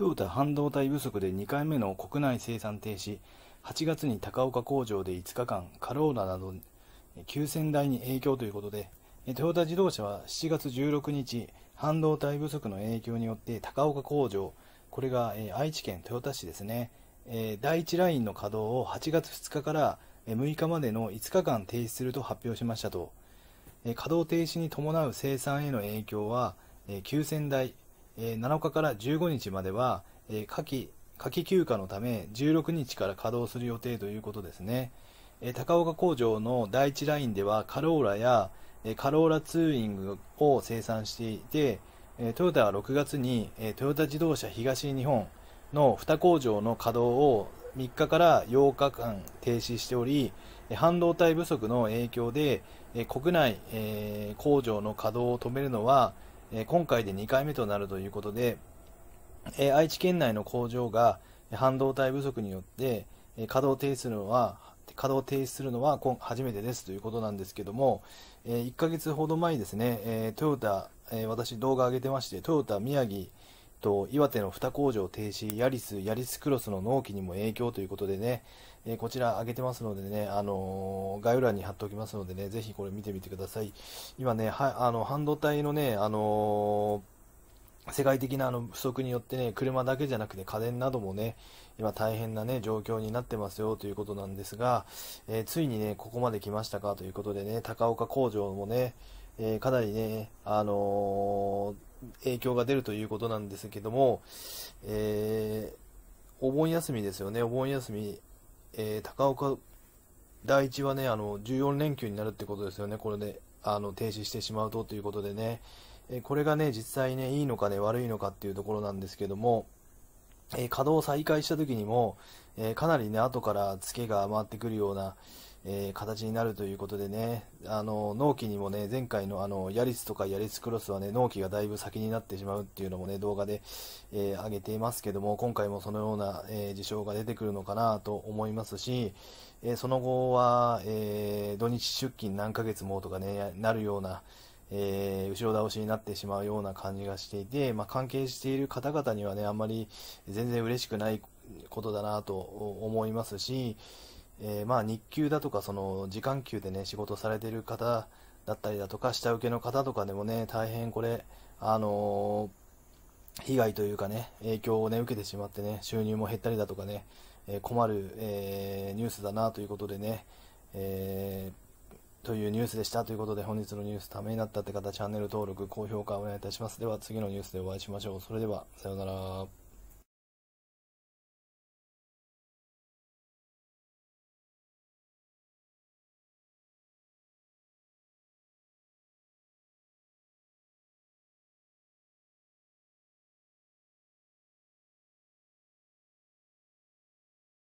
トヨタ半導体不足で2回目の国内生産停止8月に高岡工場で5日間カローラなど9000台に影響ということでトヨタ自動車は7月16日半導体不足の影響によって高岡工場これが愛知県豊田市ですね第1ラインの稼働を8月2日から6日までの5日間停止すると発表しましたと稼働停止に伴う生産への影響は9000台え7日から15日までは、え夏季夏季休暇のため16日から稼働する予定ということですね、え高岡工場の第1ラインではカローラや、えカローラツーイングを生産していて、えトヨタは6月に、えトヨタ自動車東日本の2工場の稼働を3日から8日間停止しており半導体不足の影響で国内工場の稼働を止めるのはえ今回で2回目となるということで、え愛知県内の工場が半導体不足によって、え稼働停止するのは稼働停止するのは今初めてですということなんですけども、え1ヶ月ほど前ですね、えトヨタ、え私動画上げてまして、トヨタ宮城と岩手の2工場停止、ヤリス、ヤリスクロスの納期にも影響ということでね、えー、こちら上げてますのでね、あのー、概要欄に貼っておきますのでね、ぜひこれ見てみてください。今ね、はあの半導体のね、あのー、世界的なあの不足によってね、車だけじゃなくて家電などもね、今大変なね、状況になってますよということなんですが、えついにね、ここまで来ましたかということでね、高岡工場もね、えかなりね、あの影響が出るということなんですけども、えお盆休みですよね、お盆休み、えー、高岡第一はね、あの、14連休になるってことですよね、これで、あの、停止してしまうとということでね、えこれがね、実際ね、いいのかね、悪いのかっていうところなんですけども、え稼働を再開した時にも、えかなりね、後からツケが回ってくるような、えー、形になるということでね、あの、納期にもね、前回のあの、ヤリスとかヤリスクロスはね、納期がだいぶ先になってしまうっていうのもね、動画で、えー、上げていますけども、今回もそのような、えー、事象が出てくるのかなと思いますし、えその後は、え土日出勤何ヶ月もとかね、なるような、えー、後ろ倒しになってしまうような感じがしていて、まあ、関係している方々にはね、あんまり全然嬉しくないことだなと思いますし、えー、まあ日給だとかその時間給でね仕事されてる方だったりだとか下請けの方とかでもね大変これあのー、被害というかね影響をね受けてしまってね収入も減ったりだとかね、えー、困る、えニュースだなということでね、えというニュースでしたということで本日のニュースためになったって方チャンネル登録高評価お願いいたしますでは次のニュースでお会いしましょうそれではさようなら